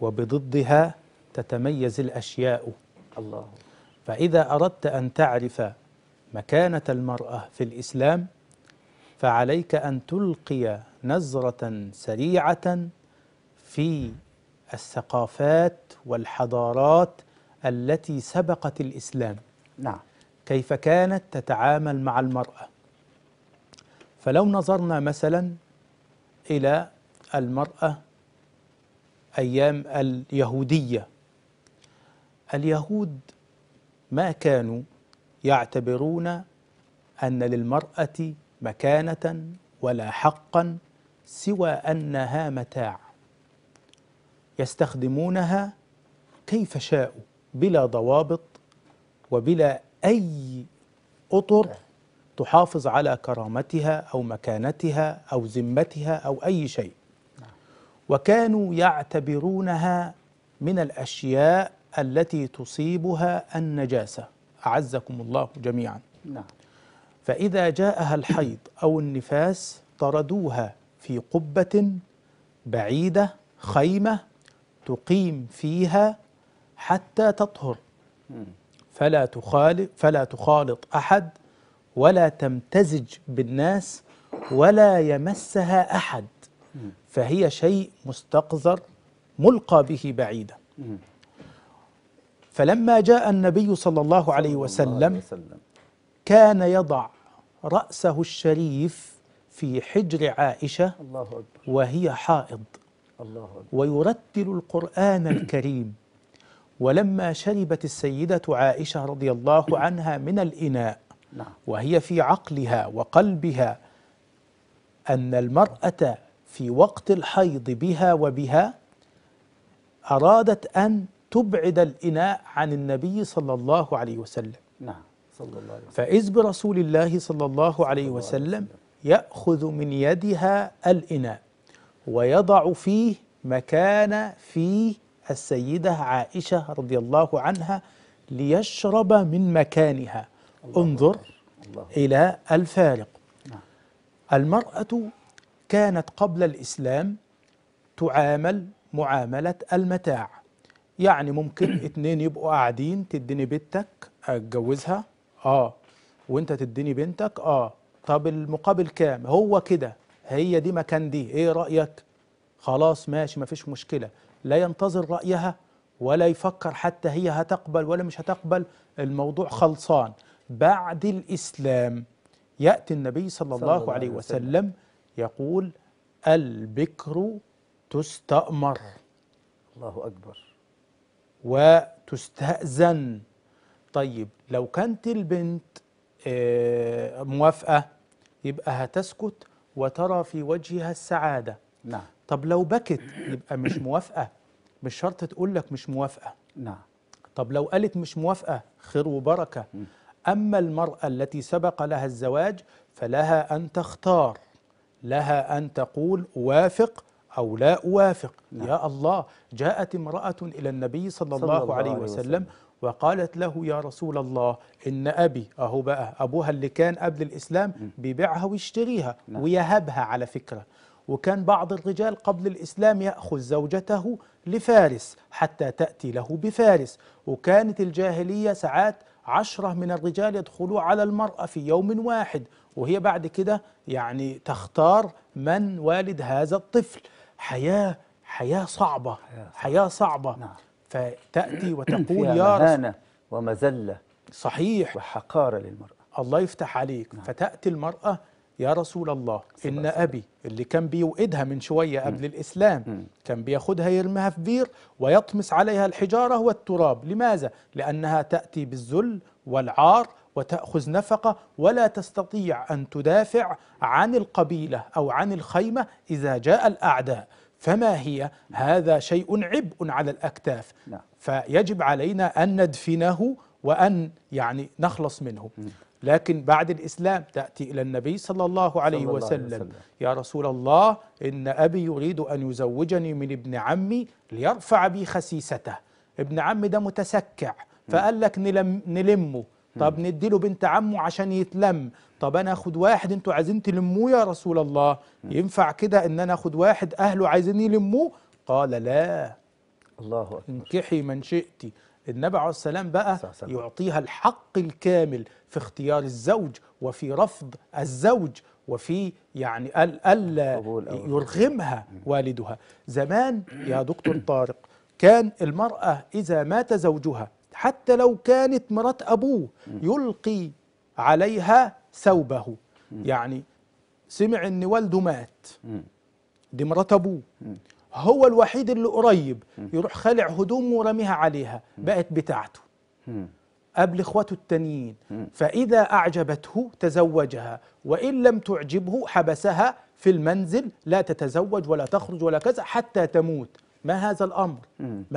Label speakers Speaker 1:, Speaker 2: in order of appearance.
Speaker 1: وبضدها تتميز الأشياء الله فإذا أردت أن تعرف مكانة المرأة في الإسلام فعليك أن تلقي نظرة سريعة في الثقافات والحضارات التي سبقت الإسلام نعم كيف كانت تتعامل مع المرأة فلو نظرنا مثلا إلى المرأة أيام اليهودية اليهود ما كانوا يعتبرون أن للمرأة مكانة ولا حقا سوى أنها متاع يستخدمونها كيف شاءوا بلا ضوابط وبلا أي أطر تحافظ على كرامتها أو مكانتها أو ذمتها أو أي شيء وكانوا يعتبرونها من الأشياء التي تصيبها النجاسة أعزكم الله جميعا نعم. فإذا جاءها الحيض أو النفاس طردوها في قبة بعيدة خيمة تقيم فيها حتى تطهر فلا تخالط فلا تخالط أحد ولا تمتزج بالناس ولا يمسها أحد فهي شيء مستقذر ملقى به بعيدا فلما جاء النبي صلى الله عليه وسلم كان يضع رأسه الشريف في حجر عائشة وهي حائض ويرتل القرآن الكريم ولما شربت السيدة عائشة رضي الله عنها من الإناء نعم. وهي في عقلها وقلبها أن المرأة في وقت الحيض بها وبها أرادت أن تبعد الإناء عن النبي صلى الله عليه وسلم نعم صلى الله عليه وسلم فإذ برسول الله صلى الله عليه وسلم يأخذ من يدها الإناء ويضع فيه مكان فيه السيدة عائشة رضي الله عنها ليشرب من مكانها انظر الله إلى الفارق نعم. المرأة كانت قبل الإسلام تعامل معاملة المتاع يعني ممكن اتنين يبقوا قاعدين تديني بنتك اتجوزها اه وانت تديني بنتك اه طب المقابل كام هو كده هي دي مكان دي ايه رأيك خلاص ماشي مفيش مشكلة لا ينتظر رأيها ولا يفكر حتى هي هتقبل ولا مش هتقبل الموضوع خلصان بعد الإسلام يأتي النبي صلى, صلى الله, الله عليه وسلم, وسلم يقول البكر تستأمر الله أكبر وتستأذن طيب لو كانت البنت آه، موافقة يبقى هتسكت وترى في وجهها السعادة نعم طب لو بكت يبقى مش موافقة مش شرط تقول لك مش موافقة نعم طب لو قالت مش موافقة خير وبركة أما المرأة التي سبق لها الزواج فلها أن تختار لها أن تقول أوافق أو لا أوافق نعم. يا الله جاءت امرأة إلى النبي صلى, صلى الله, الله عليه وسلم, وسلم وقالت له يا رسول الله إن أبي أهو بقى أبوها اللي كان قبل الإسلام بيبيعها ويشتريها نعم. ويهبها على فكرة وكان بعض الرجال قبل الإسلام يأخذ زوجته لفارس حتى تأتي له بفارس وكانت الجاهلية ساعات عشرة من الرجال يدخلوا على المرأة في يوم واحد وهي بعد كده يعني تختار من والد هذا الطفل حياة حياة صعبة حياة صعبة نعم. فتأتي وتقول يا مهانة ومذلة صحيح وحقارة للمرأة الله يفتح عليك نعم. فتأتي المرأة يا رسول الله إن أبي اللي كان بيوئدها من شوية قبل م. الإسلام م. كان بياخدها يرميها في بير ويطمس عليها الحجارة والتراب لماذا؟ لأنها تأتي بالذل والعار وتأخذ نفقة ولا تستطيع أن تدافع عن القبيلة أو عن الخيمة إذا جاء الأعداء فما هي هذا شيء عبء على الأكتاف نعم. فيجب علينا أن ندفنه وأن يعني نخلص منه لكن بعد الإسلام تأتي إلى النبي صلى الله عليه صلى وسلم, الله عليه وسلم يا رسول الله إن أبي يريد أن يزوجني من ابن عمي ليرفع بي خسيسته ابن عمي ده متسكع فقال لك نلم نلمه طب نديله بنت عمه عشان يتلم طب انا اخد واحد انتوا عايزين تلموه يا رسول الله ينفع كده ان انا اخد واحد اهله عايزين يلموه قال لا الله اكبر انكحي من شئت النبي عليه السلام بقى سلام. يعطيها الحق الكامل في اختيار الزوج وفي رفض الزوج وفي يعني ألا يرغمها والدها زمان يا دكتور طارق كان المرأة إذا مات زوجها حتى لو كانت مرات أبوه يلقي عليها ثوبه يعني سمع ان والده مات دي مرات ابوه هو الوحيد اللي قريب يروح خالع هدومه وراميها عليها بقت بتاعته قبل اخواته التانيين فاذا اعجبته تزوجها وان لم تعجبه حبسها في المنزل لا تتزوج ولا تخرج ولا كذا حتى تموت ما هذا الامر